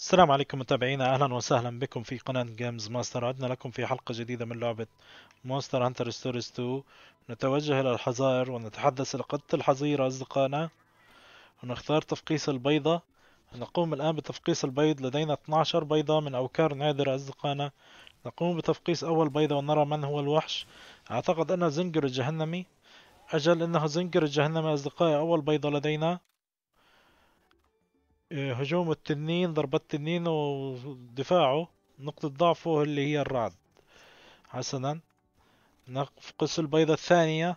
السلام عليكم متابعينا اهلا وسهلا بكم في قناة جيمز ماستر عدنا لكم في حلقة جديدة من لعبة مونستر هانتر ستوريز 2 نتوجه الى الحظائر ونتحدث الى الحظيرة اصدقائنا ونختار تفقيس البيضة نقوم الان بتفقيس البيض لدينا 12 بيضة من اوكار نادرة اصدقائنا نقوم بتفقيس اول بيضة ونرى من هو الوحش اعتقد انه زنجر الجهنمي اجل انه زنجر الجهنمي اصدقائي اول بيضة لدينا آه، هجوم التنين ضربة التنين ودفاعه نقطة ضعفه اللي هي الرعد حسنا نفقس البيضة الثانية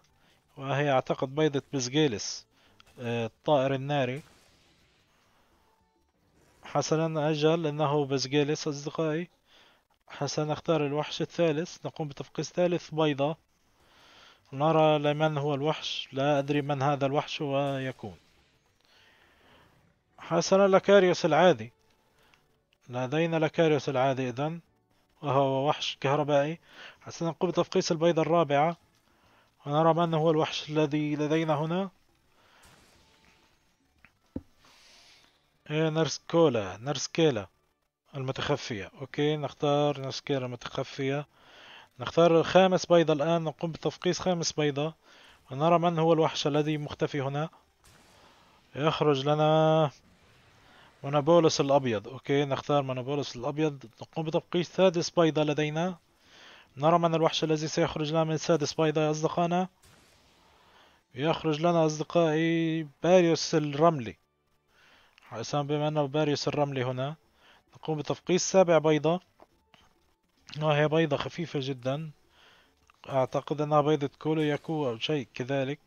وهي أعتقد بيضة بسجيلس آه، الطائر الناري حسنا أجل إنه بسجيلس أصدقائي حسنا اختار الوحش الثالث نقوم بتفقيس ثالث بيضة نرى لمن هو الوحش لا أدري من هذا الوحش ويكون حسنا لكاريوس العادي لدينا لكاريوس العادي اذا وهو وحش كهربائي حسنا نقوم بتفقيس البيضة الرابعة ونرى من هو الوحش الذي لدينا هنا إيه، نرس كيلا المتخفية أوكي نختار كيلا المتخفية نختار خامس بيضة الآن نقوم بتفقيس خامس بيضة ونرى من هو الوحش الذي مختفي هنا يخرج لنا ونابولس الأبيض أوكي نختار منابولس الأبيض نقوم بتبقيش سادس بيضة لدينا نرى من الوحش الذي سيخرج لنا من سادس بيضة يا أصدقائنا يخرج لنا أصدقائي باريوس الرملي حسنا بما أنه باريوس الرملي هنا نقوم بتفقيس سابع بيضة وهي بيضة خفيفة جدا أعتقد أنها بيضة كولو ياكو أو شيء كذلك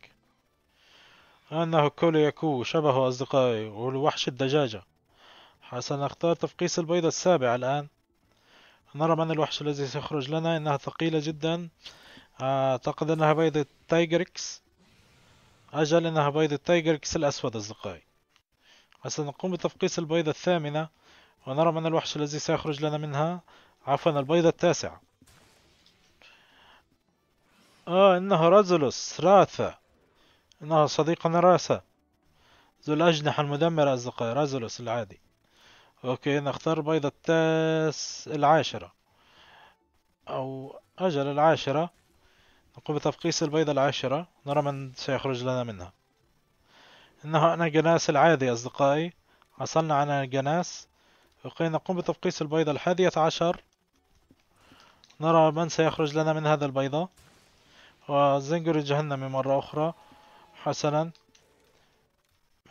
أنه كولو ياكو شبهه أصدقائي والوحش الدجاجة حسنا اختار تفقيس البيضة السابعة الآن نرى من الوحش الذي سيخرج لنا إنها ثقيلة جدا أعتقد أنها بيضة تايجركس أجل إنها بيضة تايجركس الأسود أصدقائي حسنا نقوم بتفقيس البيضة الثامنة ونرى من الوحش الذي سيخرج لنا منها عفوا البيضة التاسعة آه إنها رازولوس راثا إنها صديقنا راثا ذو الأجنحة المدمرة أصدقائي رازولوس العادي اوكي نختار بيضة تاس العاشرة او اجل العاشرة نقوم بتفقيس البيضة العاشرة نرى من سيخرج لنا منها انها انا جناس العادي اصدقائي حصلنا على جناس اوكي نقوم بتفقيس البيضة الحادية عشر نرى من سيخرج لنا من هذا البيضة وزنجر الجهنمي مرة أخرى حسنا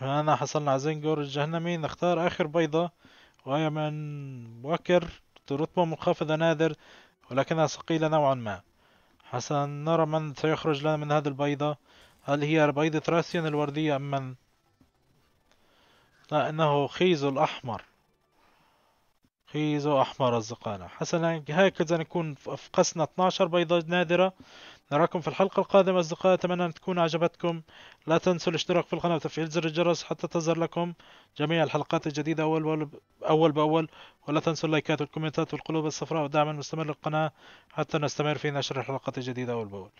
هنا حصلنا على زنجر الجهنمي نختار آخر بيضة غاية من مبكر رتبة منخفضة نادر ولكنها ثقيلة نوعا ما حسنا نرى من سيخرج لنا من هذه البيضة هل هي بيضة راسيان الوردية أم من لا إنه خيزو الأحمر خيزوا أحمر الزقانة حسنا هكذا نكون فقسنا 12 بيضة نادرة نراكم في الحلقة القادمة أصدقائي أتمنى أن تكون عجبتكم لا تنسوا الاشتراك في القناة وتفعيل زر الجرس حتى تظهر لكم جميع الحلقات الجديدة أول, أول بأول ولا تنسوا اللايكات والكومنتات والقلوب الصفراء ودعم المستمر للقناة حتى نستمر في نشر الحلقات الجديدة أول بأول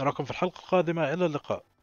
نراكم في الحلقة القادمة إلى اللقاء